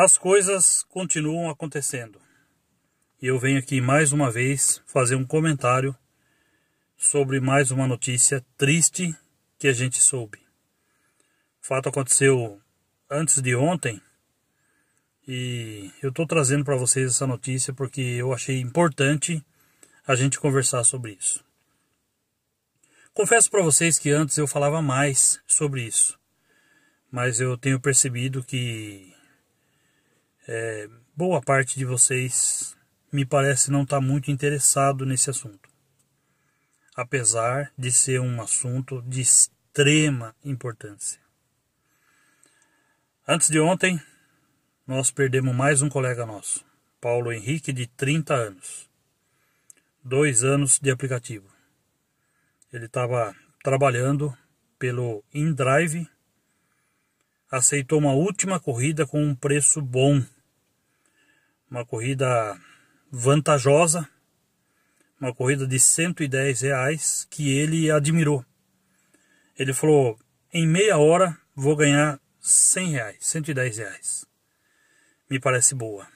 As coisas continuam acontecendo. E eu venho aqui mais uma vez fazer um comentário sobre mais uma notícia triste que a gente soube. O fato aconteceu antes de ontem e eu estou trazendo para vocês essa notícia porque eu achei importante a gente conversar sobre isso. Confesso para vocês que antes eu falava mais sobre isso, mas eu tenho percebido que é, boa parte de vocês me parece não estar tá muito interessado nesse assunto, apesar de ser um assunto de extrema importância. Antes de ontem, nós perdemos mais um colega nosso, Paulo Henrique, de 30 anos. Dois anos de aplicativo. Ele estava trabalhando pelo InDrive, aceitou uma última corrida com um preço bom uma corrida vantajosa, uma corrida de 110 reais que ele admirou. Ele falou: em meia hora vou ganhar 100 reais, 110 reais. Me parece boa.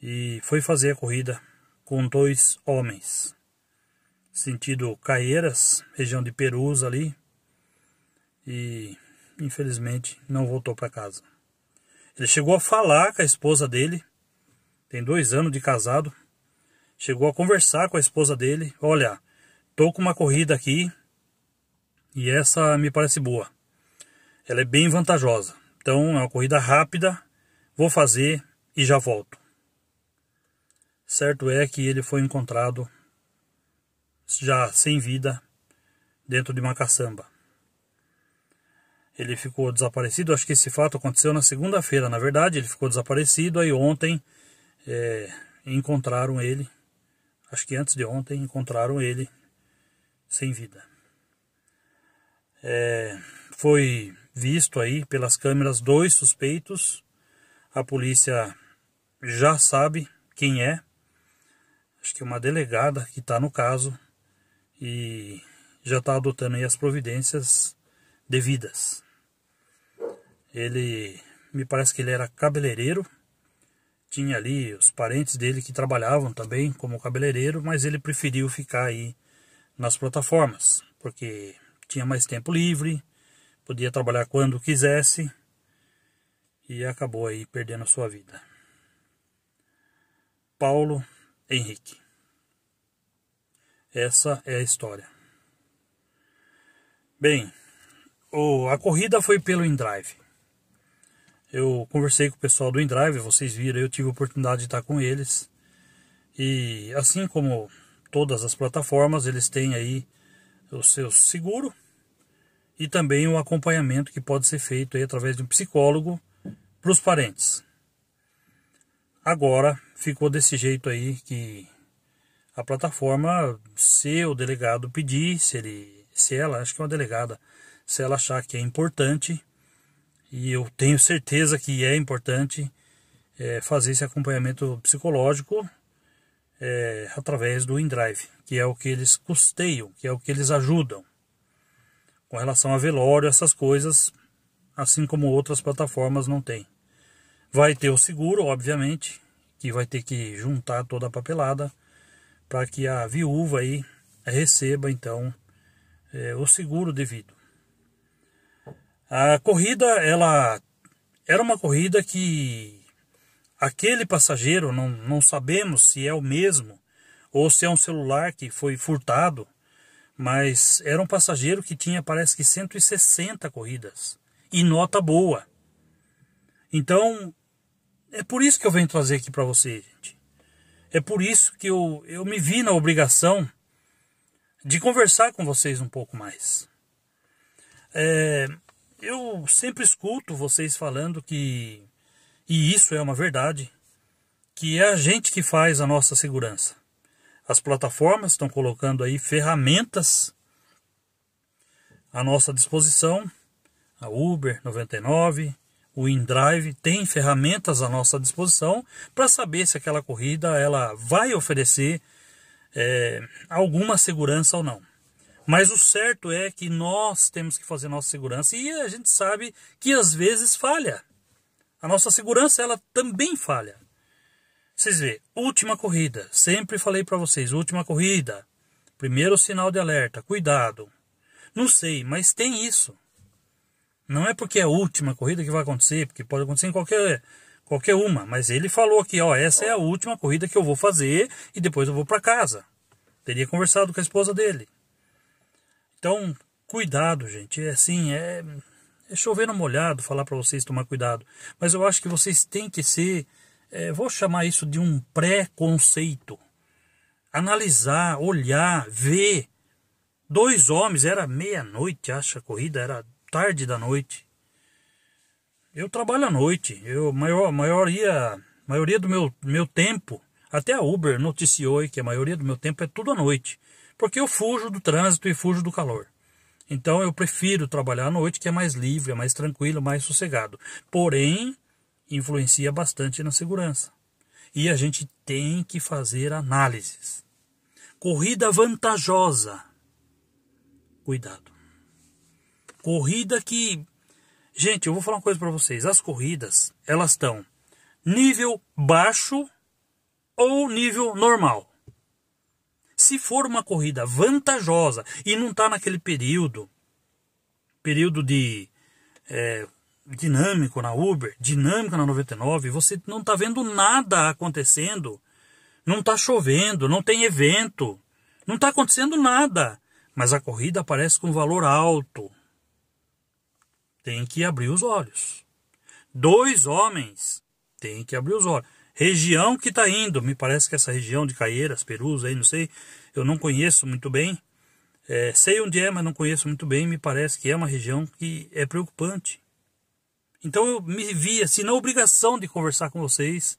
E foi fazer a corrida com dois homens, sentido Caieiras, região de Perus ali, e infelizmente não voltou para casa. Ele chegou a falar com a esposa dele, tem dois anos de casado. Chegou a conversar com a esposa dele: Olha, tô com uma corrida aqui e essa me parece boa. Ela é bem vantajosa. Então é uma corrida rápida, vou fazer e já volto. Certo é que ele foi encontrado já sem vida dentro de uma caçamba ele ficou desaparecido. Acho que esse fato aconteceu na segunda-feira, na verdade. Ele ficou desaparecido. Aí ontem é, encontraram ele. Acho que antes de ontem encontraram ele sem vida. É, foi visto aí pelas câmeras dois suspeitos. A polícia já sabe quem é. Acho que é uma delegada que está no caso e já está adotando aí as providências devidas. Ele me parece que ele era cabeleireiro. Tinha ali os parentes dele que trabalhavam também como cabeleireiro, mas ele preferiu ficar aí nas plataformas, porque tinha mais tempo livre, podia trabalhar quando quisesse e acabou aí perdendo a sua vida. Paulo Henrique. Essa é a história. Bem, o, a corrida foi pelo Indrive. Eu conversei com o pessoal do InDrive, vocês viram, eu tive a oportunidade de estar com eles. E assim como todas as plataformas, eles têm aí o seu seguro e também o acompanhamento que pode ser feito aí através de um psicólogo para os parentes. Agora ficou desse jeito aí que a plataforma, se o delegado pedir, se ele, se ela, acho que é uma delegada, se ela achar que é importante, e eu tenho certeza que é importante é, fazer esse acompanhamento psicológico é, através do InDrive, que é o que eles custeiam, que é o que eles ajudam. Com relação a velório, essas coisas, assim como outras plataformas, não tem. Vai ter o seguro, obviamente, que vai ter que juntar toda a papelada para que a viúva aí receba então é, o seguro devido. A corrida, ela era uma corrida que aquele passageiro, não, não sabemos se é o mesmo ou se é um celular que foi furtado, mas era um passageiro que tinha, parece que, 160 corridas e nota boa. Então, é por isso que eu venho trazer aqui para você, gente. É por isso que eu, eu me vi na obrigação de conversar com vocês um pouco mais. É, eu sempre escuto vocês falando que, e isso é uma verdade, que é a gente que faz a nossa segurança. As plataformas estão colocando aí ferramentas à nossa disposição. A Uber 99, o InDrive tem ferramentas à nossa disposição para saber se aquela corrida ela vai oferecer é, alguma segurança ou não. Mas o certo é que nós temos que fazer nossa segurança e a gente sabe que às vezes falha. A nossa segurança ela também falha. Vocês vê, última corrida, sempre falei para vocês, última corrida. Primeiro sinal de alerta, cuidado. Não sei, mas tem isso. Não é porque é a última corrida que vai acontecer, porque pode acontecer em qualquer qualquer uma, mas ele falou aqui, ó, essa é a última corrida que eu vou fazer e depois eu vou para casa. Teria conversado com a esposa dele. Então, cuidado, gente. É assim, é, é chover no molhado falar para vocês tomar cuidado. Mas eu acho que vocês têm que ser, é, vou chamar isso de um pré-conceito. Analisar, olhar, ver. Dois homens, era meia-noite, acho a corrida, era tarde da noite. Eu trabalho à noite, eu maior, maioria, maioria do meu, meu tempo, até a Uber noticiou aí que a maioria do meu tempo é tudo à noite porque eu fujo do trânsito e fujo do calor. Então eu prefiro trabalhar à noite, que é mais livre, é mais tranquilo, mais sossegado. Porém, influencia bastante na segurança. E a gente tem que fazer análises. Corrida vantajosa. Cuidado. Corrida que. Gente, eu vou falar uma coisa para vocês. As corridas, elas estão nível baixo ou nível normal. Se for uma corrida vantajosa e não está naquele período, período de é, dinâmico na Uber, dinâmico na 99, você não está vendo nada acontecendo, não está chovendo, não tem evento, não está acontecendo nada, mas a corrida aparece com valor alto. Tem que abrir os olhos. Dois homens, tem que abrir os olhos região que está indo. Me parece que essa região de Caieiras, Perus, aí não sei, eu não conheço muito bem. É, sei onde é, mas não conheço muito bem. Me parece que é uma região que é preocupante. Então eu me vi assim na obrigação de conversar com vocês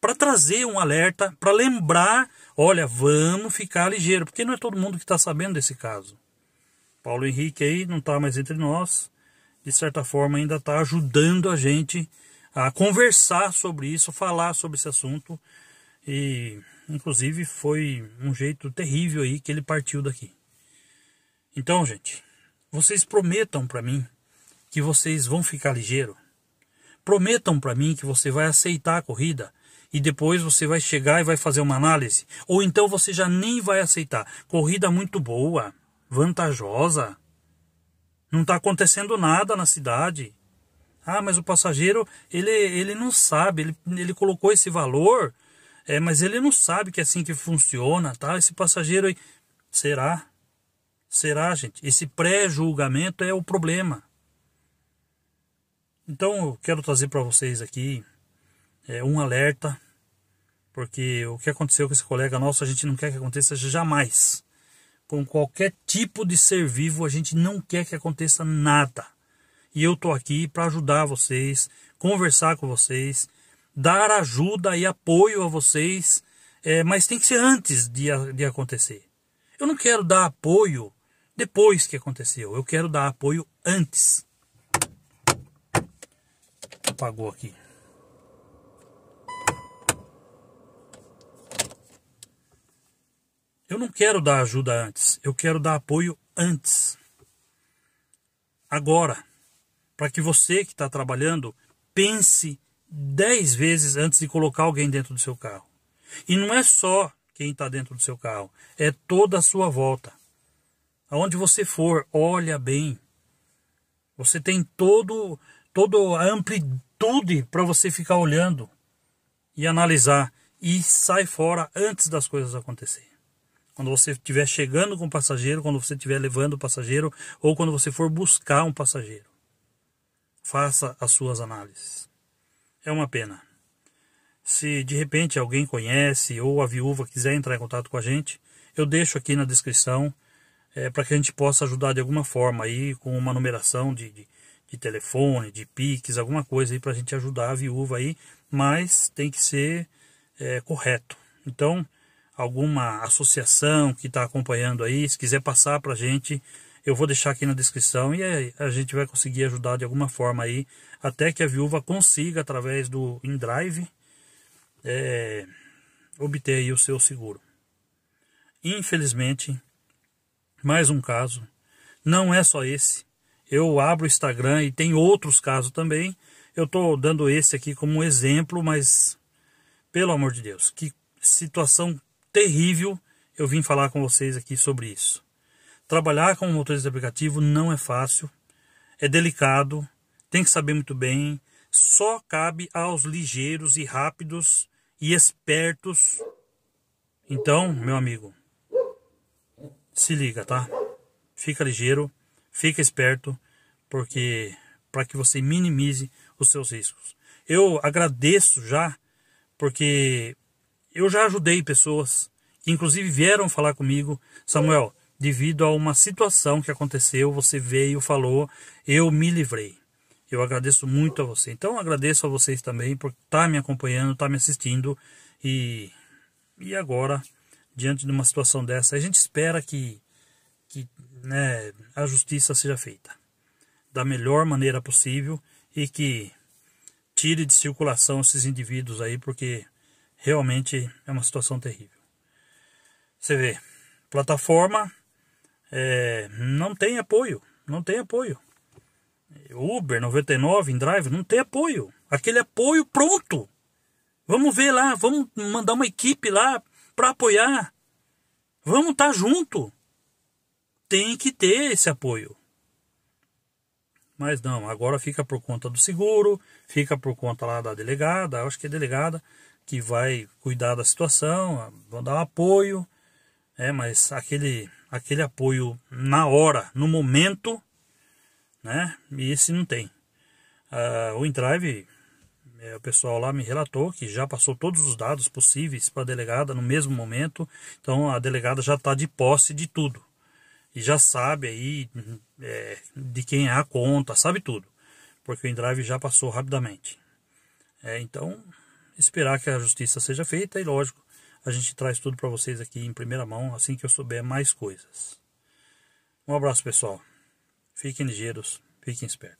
para trazer um alerta, para lembrar, olha, vamos ficar ligeiro, porque não é todo mundo que está sabendo desse caso. Paulo Henrique aí não está mais entre nós, de certa forma ainda está ajudando a gente a conversar sobre isso, falar sobre esse assunto. E inclusive foi um jeito terrível aí que ele partiu daqui. Então, gente, vocês prometam para mim que vocês vão ficar ligeiro. Prometam para mim que você vai aceitar a corrida e depois você vai chegar e vai fazer uma análise, ou então você já nem vai aceitar. Corrida muito boa, vantajosa. Não está acontecendo nada na cidade. Ah, mas o passageiro, ele, ele não sabe, ele, ele colocou esse valor, é, mas ele não sabe que é assim que funciona, tá? Esse passageiro aí, será? Será, gente? Esse pré-julgamento é o problema. Então, eu quero trazer para vocês aqui é, um alerta, porque o que aconteceu com esse colega nosso, a gente não quer que aconteça jamais. Com qualquer tipo de ser vivo, a gente não quer que aconteça nada e eu tô aqui para ajudar vocês, conversar com vocês, dar ajuda e apoio a vocês, é, mas tem que ser antes de, de acontecer. Eu não quero dar apoio depois que aconteceu, eu quero dar apoio antes. Apagou aqui. Eu não quero dar ajuda antes, eu quero dar apoio antes. Agora para que você que está trabalhando pense dez vezes antes de colocar alguém dentro do seu carro. E não é só quem está dentro do seu carro, é toda a sua volta. Aonde você for, olha bem. Você tem todo, toda a amplitude para você ficar olhando e analisar e sai fora antes das coisas acontecerem. Quando você estiver chegando com o passageiro, quando você estiver levando o passageiro ou quando você for buscar um passageiro faça as suas análises. É uma pena. Se de repente alguém conhece ou a viúva quiser entrar em contato com a gente, eu deixo aqui na descrição é, eh, para que a gente possa ajudar de alguma forma aí com uma numeração de, de, de telefone, de piques, alguma coisa aí para a gente ajudar a viúva aí, mas tem que ser é, correto. Então, alguma associação que está acompanhando aí, se quiser passar para a gente eu vou deixar aqui na descrição e é, a gente vai conseguir ajudar de alguma forma aí, até que a viúva consiga, através do InDrive, é, obter o seu seguro. Infelizmente, mais um caso, não é só esse. Eu abro o Instagram e tem outros casos também. Eu estou dando esse aqui como um exemplo, mas pelo amor de Deus, que situação terrível eu vim falar com vocês aqui sobre isso. Trabalhar como motorista de aplicativo não é fácil, é delicado, tem que saber muito bem, só cabe aos ligeiros e rápidos e espertos. Então, meu amigo, se liga, tá? Fica ligeiro, fica esperto, porque para que você minimize os seus riscos. Eu agradeço já, porque eu já ajudei pessoas que inclusive vieram falar comigo, Samuel, devido a uma situação que aconteceu, você veio, falou, eu me livrei. Eu agradeço muito a você. Então agradeço a vocês também por estar tá me acompanhando, estar tá me assistindo e e agora diante de uma situação dessa, a gente espera que que né, a justiça seja feita da melhor maneira possível e que tire de circulação esses indivíduos aí, porque realmente é uma situação terrível. Você vê, plataforma é, não tem apoio, não tem apoio. Uber 99, InDrive, não tem apoio. Aquele apoio pronto. Vamos ver lá, vamos mandar uma equipe lá para apoiar. Vamos estar tá junto. Tem que ter esse apoio. Mas não, agora fica por conta do seguro, fica por conta lá da delegada, acho que é delegada que vai cuidar da situação, vão dar um apoio. É, mas aquele aquele apoio na hora, no momento, né? E esse não tem. Uh, o Indrive, é, o pessoal lá me relatou que já passou todos os dados possíveis para a delegada no mesmo momento, então a delegada já está de posse de tudo e já sabe aí é, de quem é a conta, sabe tudo, porque o Indrive já passou rapidamente. É, então, esperar que a justiça seja feita e, lógico, a gente traz tudo para vocês aqui em primeira mão assim que eu souber mais coisas. Um abraço, pessoal. Fiquem ligeiros, fiquem espertos.